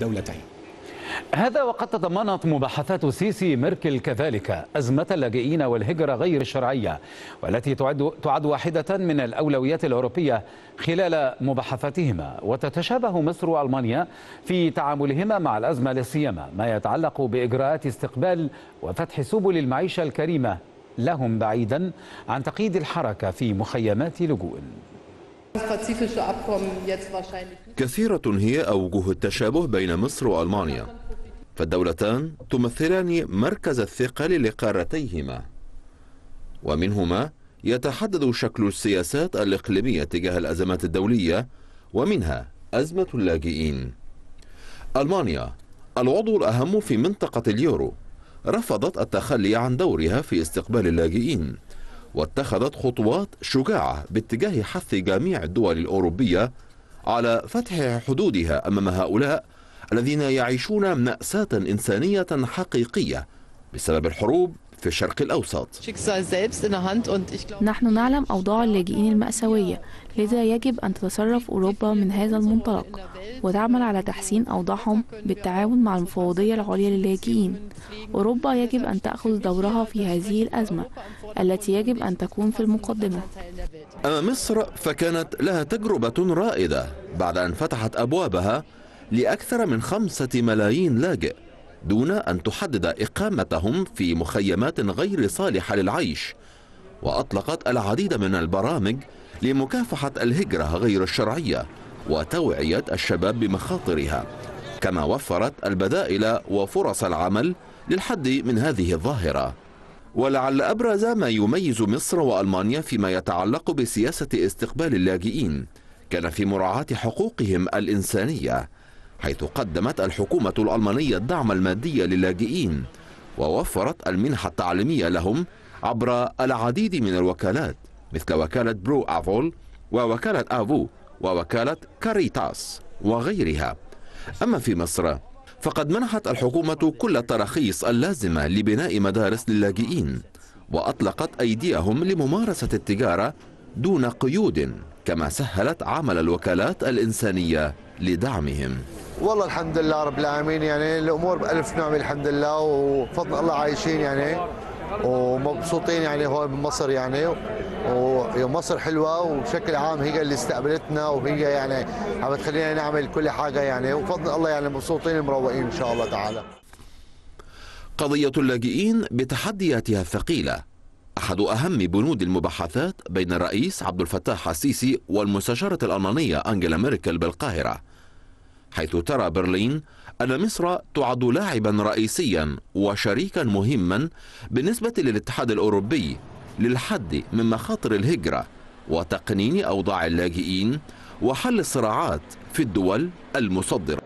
دولتين هذا وقد تضمنت مباحثات السيسي ميركل كذلك أزمة اللاجئين والهجرة غير الشرعية والتي تعد, تعد واحدة من الأولويات الأوروبية خلال مباحثاتهما وتتشابه مصر وألمانيا في تعاملهما مع الأزمة لا ما يتعلق بإجراءات استقبال وفتح سبل المعيشة الكريمة لهم بعيدا عن تقييد الحركة في مخيمات لجوء كثيرة هي أوجه التشابه بين مصر وألمانيا فالدولتان تمثلان مركز الثقل لقارتيهما ومنهما يتحدد شكل السياسات الإقليمية تجاه الأزمات الدولية ومنها أزمة اللاجئين ألمانيا العضو الأهم في منطقة اليورو رفضت التخلي عن دورها في استقبال اللاجئين واتخذت خطوات شجاعة باتجاه حث جميع الدول الأوروبية على فتح حدودها أمام هؤلاء الذين يعيشون مأساة إنسانية حقيقية بسبب الحروب في الشرق الأوسط نحن نعلم أوضاع اللاجئين المأساوية لذا يجب أن تتصرف أوروبا من هذا المنطلق وتعمل على تحسين أوضاعهم بالتعاون مع المفوضية العليا للاجئين أوروبا يجب أن تأخذ دورها في هذه الأزمة التي يجب أن تكون في المقدمة أما مصر فكانت لها تجربة رائدة بعد أن فتحت أبوابها لأكثر من خمسة ملايين لاجئ دون أن تحدد إقامتهم في مخيمات غير صالحة للعيش وأطلقت العديد من البرامج لمكافحة الهجرة غير الشرعية وتوعية الشباب بمخاطرها كما وفرت البدائل وفرص العمل للحد من هذه الظاهرة ولعل أبرز ما يميز مصر وألمانيا فيما يتعلق بسياسة استقبال اللاجئين كان في مراعاة حقوقهم الإنسانية حيث قدمت الحكومة الألمانية الدعم المادي للاجئين ووفرت المنحة التعليمية لهم عبر العديد من الوكالات مثل وكالة برو أفول ووكالة أفو ووكالة كاريتاس وغيرها أما في مصر فقد منحت الحكومة كل التراخيص اللازمة لبناء مدارس للاجئين وأطلقت أيديهم لممارسة التجارة دون قيود كما سهلت عمل الوكالات الإنسانية لدعمهم والله الحمد لله رب العالمين يعني الأمور بألف نعمة الحمد لله وفضل الله عايشين يعني ومبسوطين يعني هون بمصر يعني مصر حلوه وبشكل عام هي اللي استقبلتنا وهي يعني عم تخلينا نعمل كل حاجه يعني وبفضل الله يعني مبسوطين مروقين ان شاء الله تعالى. قضيه اللاجئين بتحدياتها الثقيله أحد أهم بنود المباحثات بين الرئيس عبد الفتاح السيسي والمستشارة الألمانية أنجلا ميركل بالقاهرة حيث ترى برلين أن مصر تعد لاعبا رئيسيا وشريكا مهما بالنسبة للاتحاد الأوروبي للحد من مخاطر الهجرة وتقنين أوضاع اللاجئين وحل الصراعات في الدول المصدرة